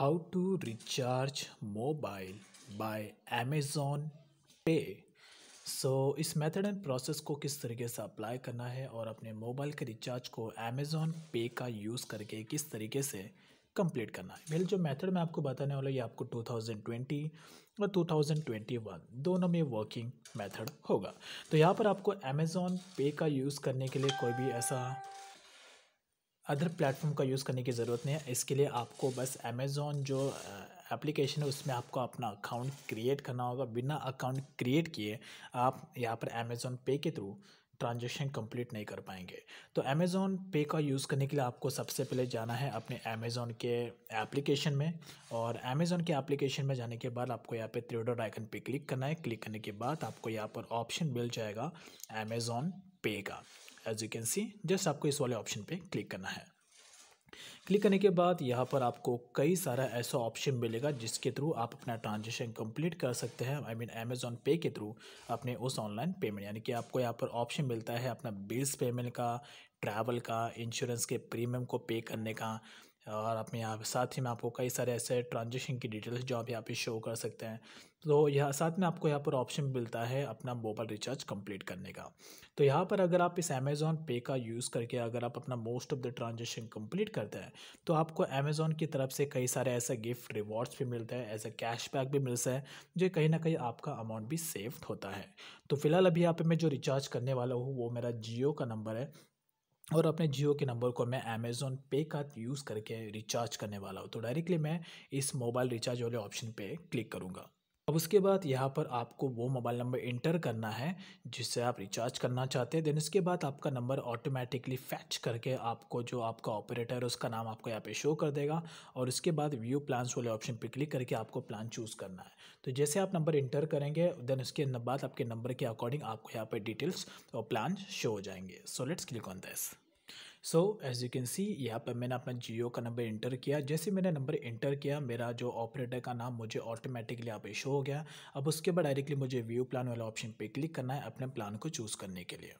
how to recharge mobile by Amazon Pay so इस method and process को किस तरीके से अप्लाई करना है और अपने मोबाइल के रिचार्ज को अमेज़ोन पे का यूज़ करके किस तरीके से कंप्लीट करना है मेरे जो मेथड मैं आपको बताने वाला ये आपको 2020 और 2021 दोनों में वर्किंग मेथड होगा तो यहाँ पर आपको अमेज़ोन पे का यूज़ करने के लिए कोई भी ऐसा अदर प्लेटफॉर्म का यूज़ करने की ज़रूरत नहीं है इसके लिए आपको बस अमेज़ोन जो एप्लीकेशन है उसमें आपको अपना अकाउंट क्रिएट करना होगा बिना अकाउंट क्रिएट किए आप यहाँ पर अमेज़ोन पे के थ्रू ट्रांजेक्शन कंप्लीट नहीं कर पाएंगे तो अमेज़ोन पे का यूज़ करने के लिए आपको सबसे पहले जाना है अपने अमेज़ोन के एप्लीकेशन में और अमेज़ोन के एप्लीकेशन में जाने के बाद आपको यहाँ पे त्रियोडर आइकन पे क्लिक करना है क्लिक करने के बाद आपको यहाँ पर ऑप्शन मिल जाएगा अमेज़ोन पे का as you can see just आपको इस वाले ऑप्शन पे क्लिक करना है क्लिक करने के बाद यहाँ पर आपको कई सारा ऐसा ऑप्शन मिलेगा जिसके थ्रू आप अपना ट्रांजेक्शन कंप्लीट कर सकते हैं आई मीन अमेजोन पे के थ्रू अपने उस ऑनलाइन पेमेंट यानी कि आपको यहाँ पर ऑप्शन मिलता है अपना बिल्स पेमेंट का ट्रैवल का इंश्योरेंस के प्रीमियम को पे करने का और आप यहाँ पे साथ ही में आपको कई सारे ऐसे ट्रांजेक्शन की डिटेल्स जो आप यहाँ पे शो कर सकते हैं तो यहाँ साथ में आपको यहाँ पर ऑप्शन मिलता है अपना मोबाइल रिचार्ज कंप्लीट करने का तो यहाँ पर अगर आप इस अमेज़ॉन पे का यूज़ करके अगर आप अपना most of the transaction complete करते हैं तो आपको अमेज़ॉन की तरफ से कई सारे ऐसे गिफ्ट रिवॉर्ड्स भी मिलते हैं ऐसे कैशबैक भी मिलता है जो कहीं ना कहीं आपका अमाउंट भी सेफ होता है तो फिलहाल अभी यहाँ पर मैं जो रिचार्ज करने वाला हूँ वो मेरा जियो का नंबर है और अपने जियो के नंबर को मैं अमेज़ोन पे का यूज़ करके रिचार्ज करने वाला हूँ तो डायरेक्टली मैं इस मोबाइल रिचार्ज वाले ऑप्शन पे क्लिक करूँगा अब उसके बाद यहाँ पर आपको वो मोबाइल नंबर इंटर करना है जिससे आप रिचार्ज करना चाहते हैं देन इसके बाद आपका नंबर ऑटोमेटिकली फैच करके आपको जो आपका ऑपरेटर है उसका नाम आपको यहाँ पे शो कर देगा और इसके बाद व्यू प्लान्स वाले ऑप्शन पे क्लिक करके आपको प्लान चूज़ करना है तो जैसे आप नंबर इंटर करेंगे देन उसके बाद आपके नंबर के अकॉर्डिंग आपको यहाँ पर डिटेल्स और प्लान शो हो जाएंगे so let's click on this so as you can see यहाँ पर मैंने अपना जियो का नंबर इंटर किया जैसे मैंने नंबर इंटर किया मेरा जो ऑपरेटर का नाम मुझे ऑटोमेटिकली यहाँ पे शो हो गया अब उसके बाद डायरेक्टली मुझे व्यू प्लान वाला ऑप्शन पे क्लिक करना है अपने प्लान को चूज़ करने के लिए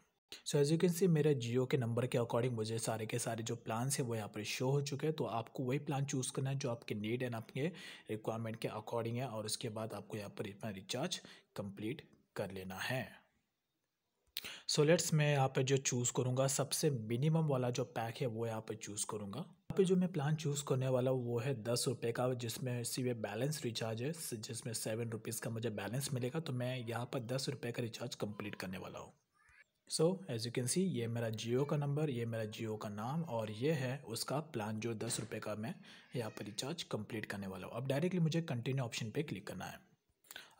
so as you can see मेरे जियो के नंबर के अकॉर्डिंग मुझे सारे के सारे जो प्लान्स हैं वो यहाँ पर शो हो चुके हैं तो आपको वही प्लान चूज़ करना है जो आपके नीड एंड आपके रिक्वायरमेंट के अकॉर्डिंग है और उसके बाद आपको यहाँ पर इतना रिचार्ज कंप्लीट कर लेना है सो लेट्स मैं यहाँ पर जो चूज़ करूँगा सबसे मिनिमम वाला जो पैक है वो यहाँ पर चूज़ करूँगा यहाँ पे जो मैं प्लान चूज़ करने वाला हूँ वो है दस रुपये का जिसमें वे बैलेंस रिचार्ज है जिसमें सेवन रुपीज़ का मुझे बैलेंस मिलेगा तो मैं यहाँ पर दस रुपये का रिचार्ज कम्प्लीट करने वाला हूँ so as you can see ये मेरा जियो का नंबर ये मेरा जियो का नाम और ये है उसका प्लान जो दस रुपये का मैं यहाँ पर रिचार्ज कंप्लीट करने वाला हूँ अब डायरेक्टली मुझे कंटिन्यू ऑप्शन पे क्लिक करना है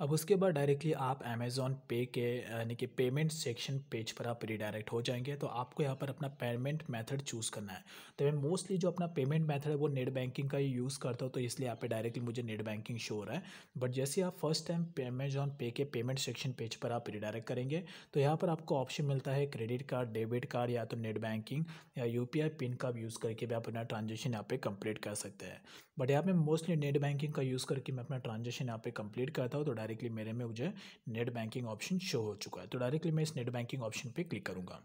अब उसके बाद डायरेक्टली आप अमेज़ॉन पे के यानी कि पेमेंट सेक्शन पेज पर आप रिडायरेक्ट हो जाएंगे तो आपको यहाँ पर अपना पेमेंट मेथड चूज़ करना है तो मैं मोस्टली जो अपना पेमेंट मेथड है वो नेट बैंकिंग का ही यूज़ करता हूँ तो इसलिए यहाँ पे डायरेक्टली मुझे नेट बैंकिंग शो हो रहा है बट जैसे आप फर्स्ट टाइम अमेजॉन पे के पेमेंट सेक्शन पेज पर आप रिडायरेक्ट करेंगे तो यहाँ पर आपको ऑप्शन मिलता है क्रेडिट कार्ड डेबिट कार्ड या तो नेट बैंकिंग या यू पिन का यूज़ करके भी आप अपना ट्रांजेक्शन यहाँ पर कंप्लीट कर सकते हैं बट यहाँ पे मोस्टली नेट बैंकिंग का यूज़ करके मैं अपना ट्रांजेक्शन यहाँ पे कंप्लीट करता हूँ तो डायरेक्टली मेरे में मुझे नेट बैंकिंग ऑप्शन शो हो चुका है तो डायरेक्टली मैं इस नेट बैंकिंग ऑप्शन पर क्लिक करूँगा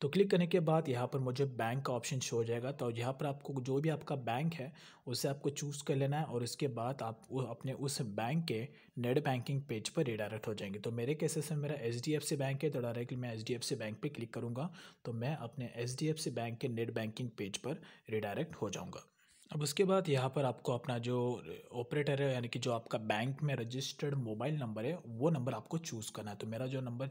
तो क्लिक करने के बाद यहाँ पर मुझे बैंक का ऑप्शन शो हो जाएगा तो यहाँ पर आपको जो भी आपका बैंक है उसे आपको चूज़ कर लेना है और इसके बाद आप अपने उस बैंक के नेट बैंकिंग पेज पर रिडायरेक्ट हो जाएंगे तो मेरे केसेस में मेरा एच बैंक है तो डायरेक्टली मैं एच बैंक पर क्लिक करूँगा तो मैं अपने एच बैंक के नेट बैंकिंग पेज पर रिडायरेक्ट हो जाऊँगा अब उसके बाद यहाँ पर आपको अपना जो ऑपरेटर है यानी कि जो आपका बैंक में रजिस्टर्ड मोबाइल नंबर है वो नंबर आपको चूज़ करना है तो मेरा जो नंबर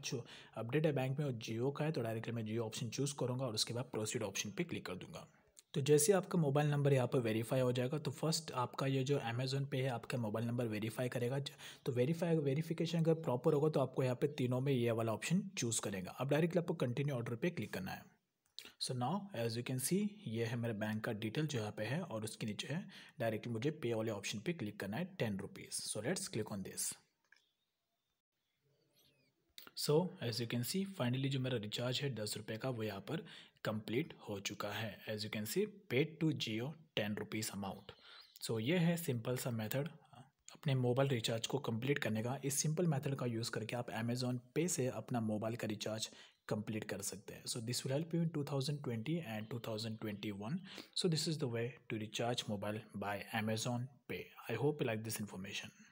अपडेट है बैंक में वो जियो का है तो डायरेक्टली मैं जियो ऑप्शन चूज़ करूँगा और उसके बाद प्रोसीड ऑप्शन पे क्लिक कर दूँगा तो जैसे आपका मोबाइल नंबर यहाँ पर वेरीफाई हो जाएगा तो फर्स्ट आपका ये जो अमेज़ोन पे है आपका मोबाइल नंबर वेरीफाई करेगा तो वेरीफाई वेरीफिकेशन अगर प्रॉपर होगा तो आपको यहाँ पे तीनों में ये वाला ऑप्शन चूज़ करेगा अब डायरेक्टली आपको कंटिन्यू ऑर्डर पे क्लिक करना है so now as you can see ये है मेरे बैंक का डिटेल जो यहाँ पे है और उसके नीचे है डायरेक्टली मुझे पे वाले ऑप्शन पे क्लिक करना है ten rupees so let's click on this so as you can see finally जो मेरा रिचार्ज है दस रुपये का वो यहाँ पर कंप्लीट हो चुका है as you can see paid to Jio ten rupees amount so ये है सिंपल सा मेथड अपने मोबाइल रिचार्ज को कंप्लीट करने का इस सिंपल मेथड का यूज़ करके आप अमेज़ोन पे से अपना मोबाइल का रिचार्ज कंप्लीट कर सकते हैं so this will help you in 2020 and 2021 so this is the way to recharge mobile by Amazon Pay I hope like this information